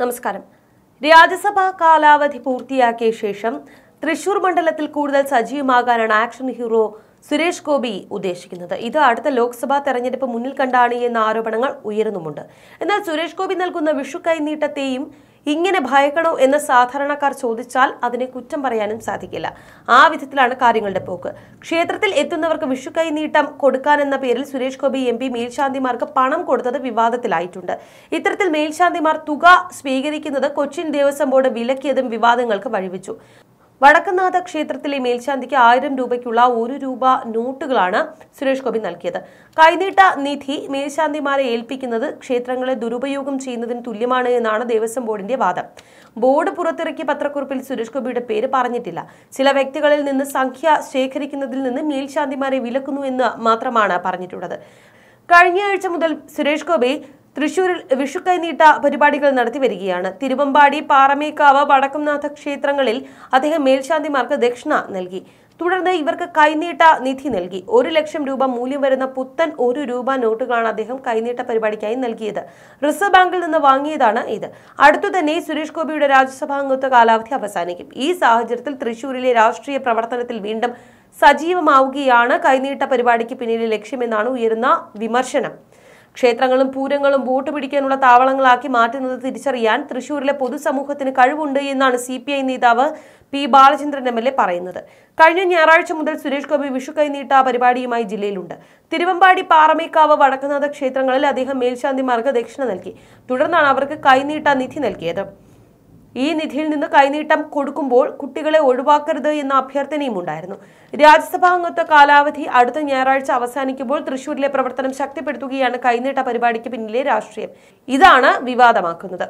നമസ്കാരം രാജ്യസഭാ കാലാവധി പൂർത്തിയാക്കിയ ശേഷം തൃശൂർ മണ്ഡലത്തിൽ കൂടുതൽ സജീവമാകാനാണ് ആക്ഷൻ ഹീറോ സുരേഷ് ഗോപി ഉദ്ദേശിക്കുന്നത് ഇത് അടുത്ത ലോക്സഭാ തെരഞ്ഞെടുപ്പ് മുന്നിൽ കണ്ടാണ് എന്ന ആരോപണങ്ങൾ ഉയരുന്നുമുണ്ട് എന്നാൽ സുരേഷ് ഗോപി നൽകുന്ന വിഷു കൈനീട്ടത്തെയും ഇങ്ങനെ ഭയക്കണോ എന്ന് സാധാരണക്കാർ ചോദിച്ചാൽ അതിനെ കുറ്റം പറയാനും സാധിക്കില്ല ആ വിധത്തിലാണ് കാര്യങ്ങളുടെ പോക്ക് ക്ഷേത്രത്തിൽ എത്തുന്നവർക്ക് വിഷുക്കൈ നീട്ടം കൊടുക്കാനെന്ന പേരിൽ സുരേഷ് ഗോപി എം പി മേൽശാന്തിമാർക്ക് പണം കൊടുത്തത് വിവാദത്തിലായിട്ടുണ്ട് ഇത്തരത്തിൽ മേൽശാന്തിമാർ തുക സ്വീകരിക്കുന്നത് കൊച്ചിൻ ദേവസ്വം ബോർഡ് വിലക്കിയതും വിവാദങ്ങൾക്ക് വഴിവെച്ചു വടക്കനാഥ ക്ഷേത്രത്തിലെ മേൽശാന്തിക്ക് ആയിരം രൂപയ്ക്കുള്ള ഒരു രൂപ നോട്ടുകളാണ് സുരേഷ് ഗോപി നൽകിയത് കൈനീട്ട നിധി മേൽശാന്തിമാരെ ഏൽപ്പിക്കുന്നത് ക്ഷേത്രങ്ങളെ ദുരുപയോഗം ചെയ്യുന്നതിന് തുല്യമാണ് എന്നാണ് ദേവസ്വം ബോർഡിന്റെ വാദം ബോർഡ് പുറത്തിറക്കിയ പത്രക്കുറിപ്പിൽ സുരേഷ് ഗോപിയുടെ പേര് പറഞ്ഞിട്ടില്ല ചില വ്യക്തികളിൽ നിന്ന് സംഖ്യ ശേഖരിക്കുന്നതിൽ നിന്ന് മേൽശാന്തിമാരെ വിലക്കുന്നു എന്ന് മാത്രമാണ് പറഞ്ഞിട്ടുള്ളത് കഴിഞ്ഞയാഴ്ച മുതൽ സുരേഷ് ഗോപി തൃശൂരിൽ വിഷുക്കൈനീട്ട പരിപാടികൾ നടത്തി വരികയാണ് തിരുവമ്പാടി പാറമേക്കാവ് വടക്കുംനാഥ ക്ഷേത്രങ്ങളിൽ അദ്ദേഹം മേൽശാന്തിമാർക്ക് ദക്ഷിണ നൽകി തുടർന്ന് ഇവർക്ക് കൈനീട്ട നിധി നൽകി ഒരു ലക്ഷം രൂപ മൂല്യം വരുന്ന പുത്തൻ ഒരു രൂപ നോട്ടുകളാണ് അദ്ദേഹം കൈനീട്ട പരിപാടിക്കായി നൽകിയത് റിസർവ് ബാങ്കിൽ നിന്ന് വാങ്ങിയതാണ് ഇത് അടുത്തു തന്നെ സുരേഷ് ഗോപിയുടെ രാജ്യസഭാ കാലാവധി അവസാനിക്കും ഈ സാഹചര്യത്തിൽ തൃശൂരിലെ രാഷ്ട്രീയ പ്രവർത്തനത്തിൽ വീണ്ടും സജീവമാവുകയാണ് കൈനീട്ട പരിപാടിക്ക് പിന്നിലെ ലക്ഷ്യമെന്നാണ് ഉയരുന്ന വിമർശനം ക്ഷേത്രങ്ങളും പൂരങ്ങളും വോട്ട് പിടിക്കാനുള്ള താവളങ്ങളാക്കി മാറ്റുന്നത് തിരിച്ചറിയാൻ തൃശൂരിലെ പൊതുസമൂഹത്തിന് കഴിവുണ്ട് എന്നാണ് സി പി ഐ നേതാവ് P Balachandran M L A പറയുന്നത് കഴിഞ്ഞ ഞായറാഴ്ച മുതൽ സുരേഷ് ഗോപി വിഷു കൈനീട്ട പരിപാടിയുമായി ജില്ലയിലുണ്ട് തിരുവമ്പാടി പാറമേക്കാവ് വടക്കുനാഥ ക്ഷേത്രങ്ങളിൽ അദ്ദേഹം മേൽശാന്തി ദക്ഷിണ നൽകി തുടർന്നാണ് അവർക്ക് കൈനീട്ട നിധി നൽകിയത് ഈ നിധിയിൽ നിന്ന് കൈനീട്ടം കൊടുക്കുമ്പോൾ കുട്ടികളെ ഒഴിവാക്കരുത് എന്ന അഭ്യർത്ഥനയും ഉണ്ടായിരുന്നു രാജ്യസഭാംഗത്വ കാലാവധി അടുത്ത ഞായറാഴ്ച അവസാനിക്കുമ്പോൾ തൃശൂരിലെ പ്രവർത്തനം ശക്തിപ്പെടുത്തുകയാണ് കൈനീട്ട പരിപാടിക്ക് പിന്നിലെ രാഷ്ട്രീയം ഇതാണ് വിവാദമാക്കുന്നത്